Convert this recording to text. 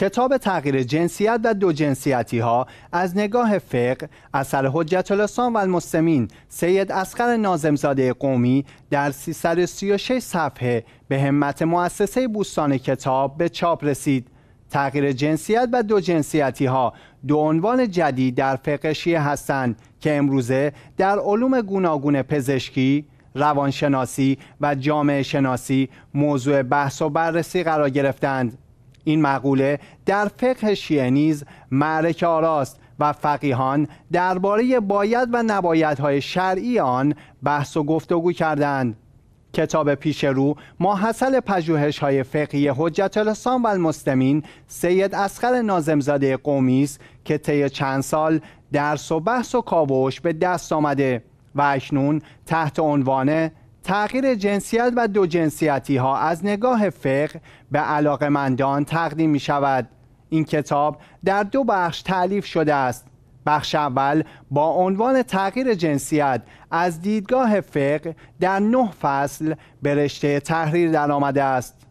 کتاب تغییر جنسیت و دو جنسیتی ها از نگاه فقه اثر حجت الاسلام و المسلمین سید اسقر نازمزاده قومی در 336 صفحه به همت مؤسسه بوستان کتاب به چاپ رسید تغییر جنسیت و دو جنسیتی ها دو عنوان جدید در فقه شیعه هستند که امروزه در علوم گوناگون پزشکی روانشناسی و جامعه شناسی موضوع بحث و بررسی قرار گرفتند این مقوله در فقه شیعه نیز معرک آراست و فقیهان درباره باید و نبایدهای شرعی آن بحث و گفتگو کردند کتاب پیش رو ماحصل پژوهش های فقهی حجت الاسلام و المسلمین سید اسخر نازمزاده قومی است که طی چند سال درس و بحث و کاوش به دست آمده و اکنون تحت عنوانه تغییر جنسیت و دو جنسیتی ها از نگاه فقه به مندان تقدیم می شود این کتاب در دو بخش تعلیف شده است بخش اول با عنوان تغییر جنسیت از دیدگاه فقه در نه فصل به رشته تحریر درآمده است